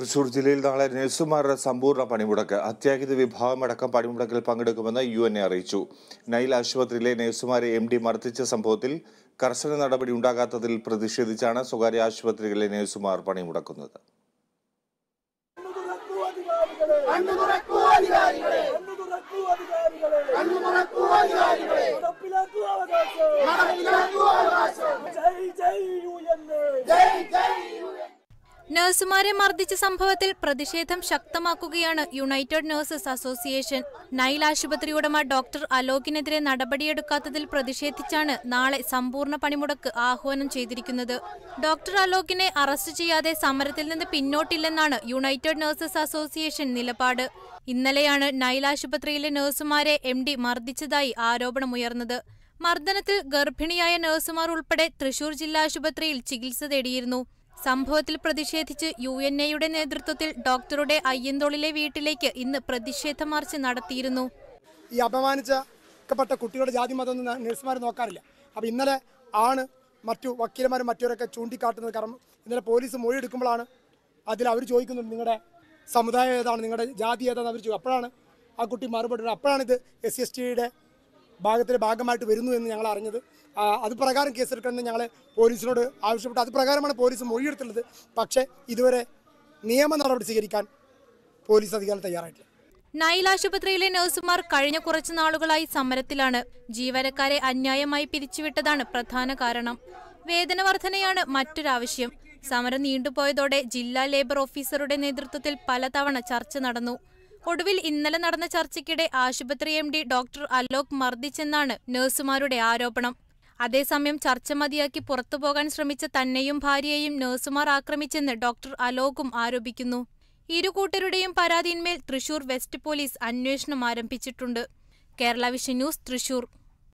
തൃശൂർ ജില്ലയിൽ നാളെ നഴ്സുമാരുടെ സമ്പൂർണ്ണ പണിമുടക്ക് അത്യാഹിത വിഭാഗമടക്കം പണിമുടക്കിൽ പങ്കെടുക്കുമെന്ന് യു എൻ എ അറിയിച്ചു നൈൽ ആശുപത്രിയിലെ നഴ്സുമാരെ എം ഡി മർദ്ദിച്ച സംഭവത്തിൽ കർശന നടപടി ഉണ്ടാകാത്തതിൽ പ്രതിഷേധിച്ചാണ് സ്വകാര്യ ആശുപത്രികളിലെ നഴ്സുമാർ പണിമുടക്കുന്നത് നടപ്പിലാക്കുക നഴ്സുമാരെ മർദ്ദിച്ച സംഭവത്തിൽ പ്രതിഷേധം ശക്തമാക്കുകയാണ് യുണൈറ്റഡ് നഴ്സസ് അസോസിയേഷൻ നൈൽ ആശുപത്രി ഉടമ ഡോക്ടർ അലോകിനെതിരെ നടപടിയെടുക്കാത്തതിൽ പ്രതിഷേധിച്ചാണ് നാളെ സമ്പൂർണ്ണ പണിമുടക്ക് ആഹ്വാനം ചെയ്തിരിക്കുന്നത് ഡോക്ടർ അലോകിനെ അറസ്റ്റ് ചെയ്യാതെ സമരത്തിൽ നിന്ന് പിന്നോട്ടില്ലെന്നാണ് യുണൈറ്റഡ് നഴ്സസ് അസോസിയേഷൻ നിലപാട് ഇന്നലെയാണ് നൈൽ ആശുപത്രിയിലെ നഴ്സുമാരെ എം ഡി മർദ്ദിച്ചതായി ആരോപണമുയർന്നത് മർദ്ദനത്തിൽ ഗർഭിണിയായ നഴ്സുമാർ ഉൾപ്പെടെ തൃശൂർ ജില്ലാ ആശുപത്രിയിൽ ചികിത്സ തേടിയിരുന്നു സംഭവത്തിൽ പ്രതിഷേധിച്ച് യു എൻ എയുടെ നേതൃത്വത്തിൽ ഡോക്ടറുടെ അയ്യന്തോളിലെ വീട്ടിലേക്ക് ഇന്ന് പ്രതിഷേധ മാർച്ച് നടത്തിയിരുന്നു ഈ അപമാനിച്ചപ്പെട്ട കുട്ടികളുടെ ജാതി മതം നഴ്സുമാർ നോക്കാറില്ല അപ്പോൾ ഇന്നലെ ആണ് മറ്റു വക്കീലന്മാരും മറ്റവരൊക്കെ ചൂണ്ടിക്കാട്ടുന്നത് കാരണം ഇന്നലെ പോലീസ് മൊഴി എടുക്കുമ്പോഴാണ് അതിൽ അവർ ചോദിക്കുന്നത് നിങ്ങളുടെ സമുദായം ഏതാണ് നിങ്ങളുടെ ജാതി ഏതാണ് അവർ ചോദിക്കും അപ്പോഴാണ് ആ കുട്ടി മറുപടി അപ്പോഴാണ് ഇത് എസ് സി എസ് ടിയുടെ ഭാഗത്തിൻ്റെ ഭാഗമായിട്ട് വരുന്നു എന്ന് ഞങ്ങൾ അറിഞ്ഞത് അത് പ്രകാരം കേസെടുക്കണമെന്ന് ഞങ്ങൾ പോലീസിനോട് ആവശ്യപ്പെട്ടു അത് പ്രകാരമാണ് പോലീസ് മൊഴിയെടുത്തുള്ളത് പക്ഷേ ഇതുവരെ നിയമ നടപടി സ്വീകരിക്കാൻ പോലീസ് അധികാരം തയ്യാറായിട്ടില്ല നൈൽ ആശുപത്രിയിലെ നഴ്സുമാർ കഴിഞ്ഞ കുറച്ചു നാളുകളായി സമരത്തിലാണ് ജീവനക്കാരെ അന്യായമായി പിരിച്ചുവിട്ടതാണ് പ്രധാന കാരണം വേതന വർധനയാണ് മറ്റൊരാവശ്യം സമരം നീണ്ടുപോയതോടെ ജില്ലാ ലേബർ ഓഫീസറുടെ നേതൃത്വത്തിൽ പലതവണ ചർച്ച നടന്നു ഒടുവിൽ ഇന്നലെ നടന്ന ചർച്ചയ്ക്കിടെ ആശുപത്രി എം ഡി ഡോക്ടർ അലോക് മർദ്ദിച്ചെന്നാണ് നഴ്സുമാരുടെ ആരോപണം അതേസമയം ചർച്ച മതിയാക്കി പുറത്തുപോകാൻ ശ്രമിച്ച തന്നെയും ഭാര്യയെയും നഴ്സുമാർ ആക്രമിച്ചെന്ന് ഡോക്ടർ അലോകും ആരോപിക്കുന്നു ഇരു കൂട്ടരുടെയും പരാതിയിന്മേൽ തൃശൂർ വെസ്റ്റ് പോലീസ് അന്വേഷണം ആരംഭിച്ചിട്ടുണ്ട് കേരള വിഷൻ ന്യൂസ് തൃശൂർ